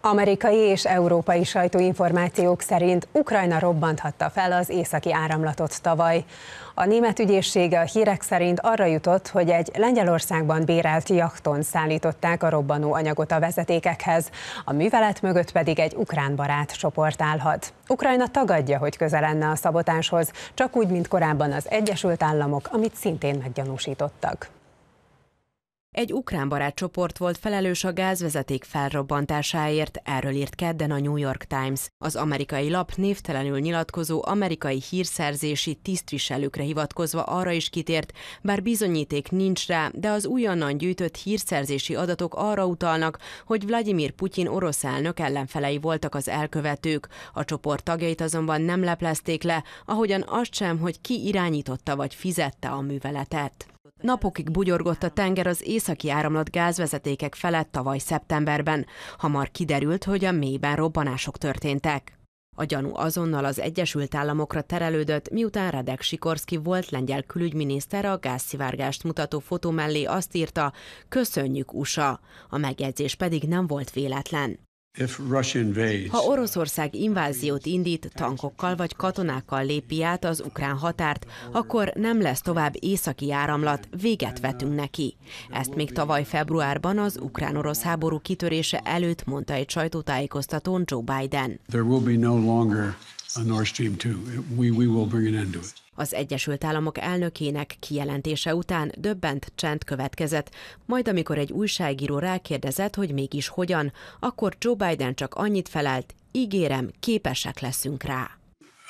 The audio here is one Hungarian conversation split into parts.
Amerikai és európai sajtóinformációk szerint Ukrajna robbanthatta fel az északi áramlatot tavaly. A német ügyészsége a hírek szerint arra jutott, hogy egy Lengyelországban bérelt jachton szállították a robbanó anyagot a vezetékekhez, a művelet mögött pedig egy ukrán barát csoport állhat. Ukrajna tagadja, hogy közel lenne a szabotáshoz, csak úgy, mint korábban az Egyesült Államok, amit szintén meggyanúsítottak. Egy ukrán barátcsoport volt felelős a gázvezeték felrobbantásáért, erről írt kedden a New York Times. Az amerikai lap névtelenül nyilatkozó amerikai hírszerzési tisztviselőkre hivatkozva arra is kitért, bár bizonyíték nincs rá, de az újonnan gyűjtött hírszerzési adatok arra utalnak, hogy Vladimir Putyin orosz elnök ellenfelei voltak az elkövetők. A csoport tagjait azonban nem leplezték le, ahogyan azt sem, hogy ki irányította vagy fizette a műveletet. Napokig bugyorgott a tenger az északi áramlat gázvezetékek felett tavaly szeptemberben. Hamar kiderült, hogy a mélyben robbanások történtek. A gyanú azonnal az Egyesült Államokra terelődött, miután Radek Sikorszki volt lengyel külügyminiszter a gázszivárgást mutató fotó mellé azt írta, köszönjük USA, a megjegyzés pedig nem volt véletlen. Ha Oroszország inváziót indít, tankokkal vagy katonákkal lépi át az ukrán határt, akkor nem lesz tovább északi áramlat, véget vetünk neki. Ezt még tavaly februárban az ukrán-orosz háború kitörése előtt mondta egy sajtótájékoztatón Joe Biden. There will be no longer a Nord Stream 2. We, we will bring an end to it. Az Egyesült Államok elnökének kijelentése után döbbent csend következett, majd amikor egy újságíró rákérdezett, hogy mégis hogyan, akkor Joe Biden csak annyit felelt, ígérem, képesek leszünk rá.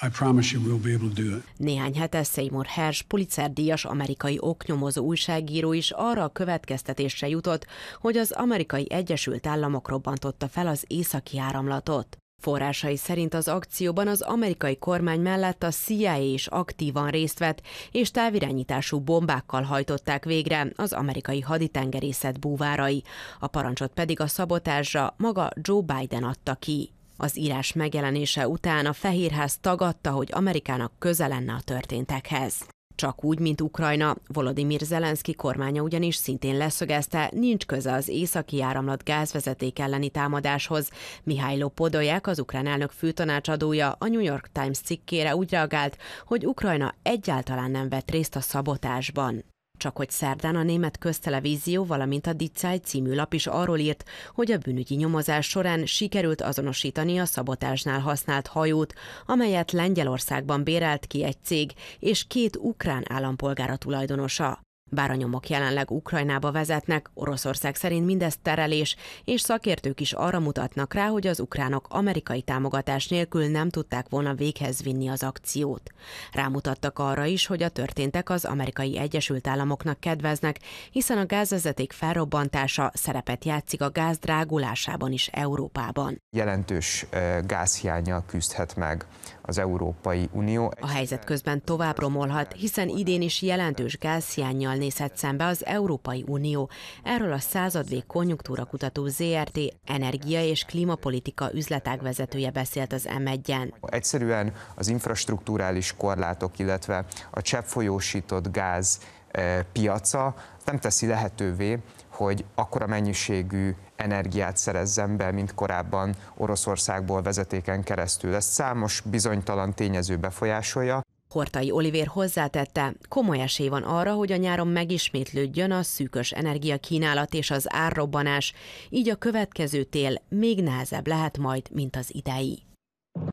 I promise you we'll be able to do it. Néhány hete Seymour Hersh, Pulitzer díjas amerikai oknyomozó újságíró is arra a következtetésre jutott, hogy az amerikai Egyesült Államok robbantotta fel az északi áramlatot. Forrásai szerint az akcióban az amerikai kormány mellett a CIA is aktívan részt vett, és távirányítású bombákkal hajtották végre az amerikai haditengerészet búvárai. A parancsot pedig a szabotásra maga Joe Biden adta ki. Az írás megjelenése után a Fehérház tagadta, hogy Amerikának köze lenne a történtekhez csak úgy, mint Ukrajna. Volodymyr Zelenszky kormánya ugyanis szintén leszögezte, nincs köze az északi áramlat gázvezeték elleni támadáshoz. Mihály Podolyák az ukrán elnök főtanácsadója a New York Times cikkére úgy reagált, hogy Ukrajna egyáltalán nem vett részt a szabotásban. Csak hogy szerdán a német köztelevízió, valamint a Dicáj című lap is arról írt, hogy a bűnügyi nyomozás során sikerült azonosítani a szabotásnál használt hajót, amelyet Lengyelországban bérelt ki egy cég, és két ukrán állampolgára tulajdonosa. Bár a nyomok jelenleg Ukrajnába vezetnek, Oroszország szerint mindez terelés, és szakértők is arra mutatnak rá, hogy az ukránok amerikai támogatás nélkül nem tudták volna véghez vinni az akciót. Rámutattak arra is, hogy a történtek az amerikai Egyesült Államoknak kedveznek, hiszen a gázvezeték felrobbantása szerepet játszik a gáz drágulásában is Európában. Jelentős gázhiányjal küzdhet meg az Európai Unió. A helyzet közben tovább romolhat, hiszen idén is jelentős gázhiányjal nézhet szembe az Európai Unió. Erről a századvég konjunktúra kutató ZRT energia és klímapolitika üzletág vezetője beszélt az m 1 Egyszerűen az infrastruktúrális korlátok, illetve a folyósított gáz eh, piaca nem teszi lehetővé, hogy akkora mennyiségű energiát szerezzen be, mint korábban Oroszországból vezetéken keresztül. Ezt számos bizonytalan tényező befolyásolja. Hortai Olivér hozzátette, komoly esély van arra, hogy a nyáron megismétlődjön a szűkös energiakínálat és az árrobbanás, így a következő tél még nehezebb lehet majd, mint az idei.